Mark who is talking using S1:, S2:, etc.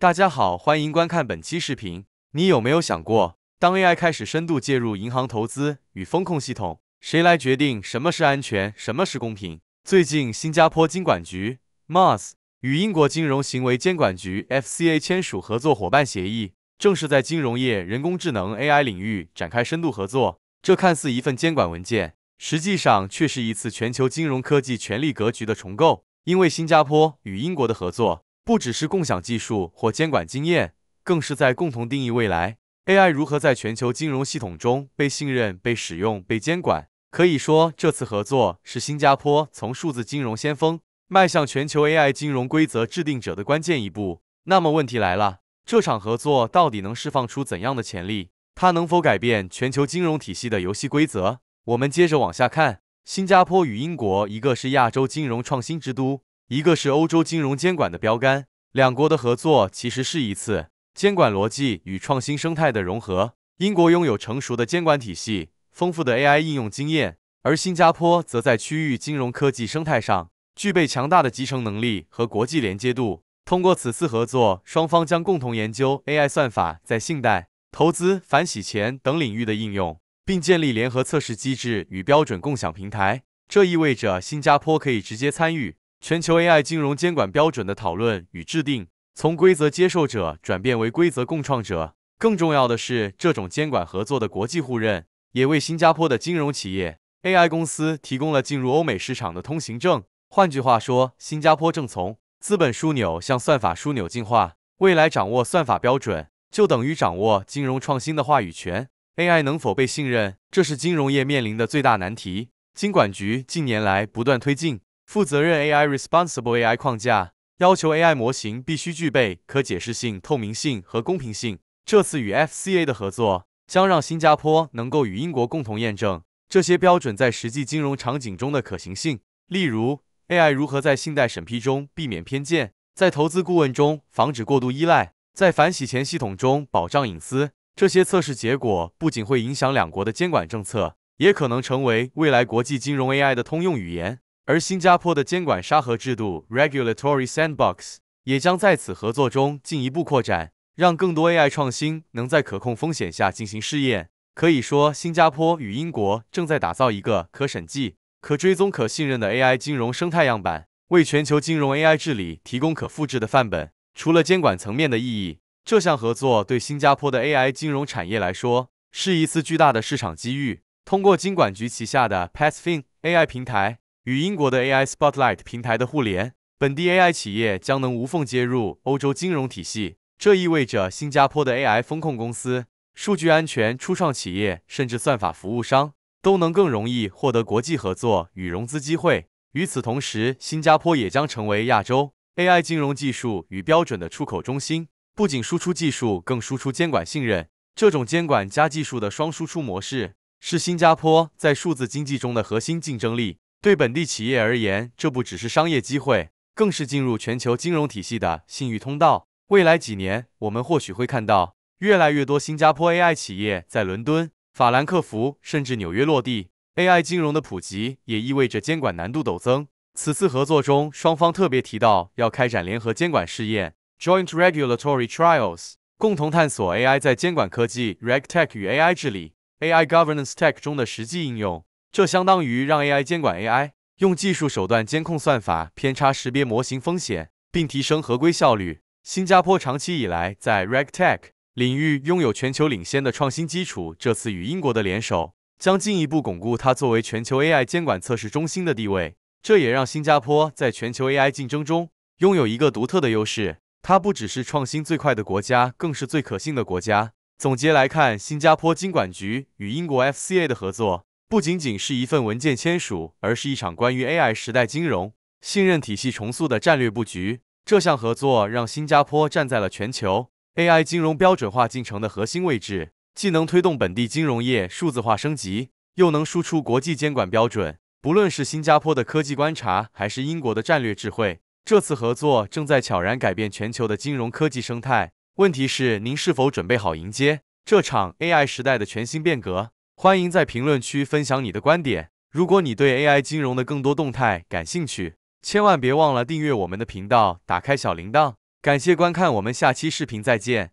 S1: 大家好，欢迎观看本期视频。你有没有想过，当 AI 开始深度介入银行投资与风控系统，谁来决定什么是安全，什么是公平？最近，新加坡金管局 MAS 与英国金融行为监管局 FCA 签署合作伙伴协议，正式在金融业人工智能 AI 领域展开深度合作。这看似一份监管文件，实际上却是一次全球金融科技权力格局的重构。因为新加坡与英国的合作。不只是共享技术或监管经验，更是在共同定义未来 AI 如何在全球金融系统中被信任、被使用、被监管。可以说，这次合作是新加坡从数字金融先锋迈向全球 AI 金融规则制定者的关键一步。那么，问题来了：这场合作到底能释放出怎样的潜力？它能否改变全球金融体系的游戏规则？我们接着往下看。新加坡与英国，一个是亚洲金融创新之都。一个是欧洲金融监管的标杆，两国的合作其实是一次监管逻辑与创新生态的融合。英国拥有成熟的监管体系、丰富的 AI 应用经验，而新加坡则在区域金融科技生态上具备强大的集成能力和国际连接度。通过此次合作，双方将共同研究 AI 算法在信贷、投资、反洗钱等领域的应用，并建立联合测试机制与标准共享平台。这意味着新加坡可以直接参与。全球 AI 金融监管标准的讨论与制定，从规则接受者转变为规则共创者。更重要的是，这种监管合作的国际互认，也为新加坡的金融企业、AI 公司提供了进入欧美市场的通行证。换句话说，新加坡正从资本枢纽向算法枢纽进化，未来掌握算法标准，就等于掌握金融创新的话语权。AI 能否被信任，这是金融业面临的最大难题。金管局近年来不断推进。负责任 AI，Responsible AI 框架要求 AI 模型必须具备可解释性、透明性和公平性。这次与 FCA 的合作将让新加坡能够与英国共同验证这些标准在实际金融场景中的可行性，例如 AI 如何在信贷审批中避免偏见，在投资顾问中防止过度依赖，在反洗钱系统中保障隐私。这些测试结果不仅会影响两国的监管政策，也可能成为未来国际金融 AI 的通用语言。而新加坡的监管沙盒制度 （Regulatory Sandbox） 也将在此合作中进一步扩展，让更多 AI 创新能在可控风险下进行试验。可以说，新加坡与英国正在打造一个可审计、可追踪、可信任的 AI 金融生态样板，为全球金融 AI 治理提供可复制的范本。除了监管层面的意义，这项合作对新加坡的 AI 金融产业来说是一次巨大的市场机遇。通过金管局旗下的 Pathfin AI 平台。与英国的 AI Spotlight 平台的互联，本地 AI 企业将能无缝接入欧洲金融体系。这意味着新加坡的 AI 风控公司、数据安全初创企业，甚至算法服务商，都能更容易获得国际合作与融资机会。与此同时，新加坡也将成为亚洲 AI 金融技术与标准的出口中心，不仅输出技术，更输出监管信任。这种监管加技术的双输出模式，是新加坡在数字经济中的核心竞争力。对本地企业而言，这不只是商业机会，更是进入全球金融体系的信誉通道。未来几年，我们或许会看到越来越多新加坡 AI 企业在伦敦、法兰克福甚至纽约落地。AI 金融的普及也意味着监管难度陡增。此次合作中，双方特别提到要开展联合监管试验 （Joint Regulatory Trials），共同探索 AI 在监管科技 （RegTech） 与 AI 治理 （AI Governance Tech） 中的实际应用。这相当于让 AI 监管 AI，用技术手段监控算法偏差、识别模型风险，并提升合规效率。新加坡长期以来在 RegTech 领域拥有全球领先的创新基础，这次与英国的联手将进一步巩固它作为全球 AI 监管测试中心的地位。这也让新加坡在全球 AI 竞争中拥有一个独特的优势，它不只是创新最快的国家，更是最可信的国家。总结来看，新加坡金管局与英国 FCA 的合作。不仅仅是一份文件签署，而是一场关于 AI 时代金融信任体系重塑的战略布局。这项合作让新加坡站在了全球 AI 金融标准化进程的核心位置，既能推动本地金融业数字化升级，又能输出国际监管标准。不论是新加坡的科技观察，还是英国的战略智慧，这次合作正在悄然改变全球的金融科技生态。问题是，您是否准备好迎接这场 AI 时代的全新变革？欢迎在评论区分享你的观点。如果你对 AI 金融的更多动态感兴趣，千万别忘了订阅我们的频道，打开小铃铛。感谢观看，我们下期视频再见。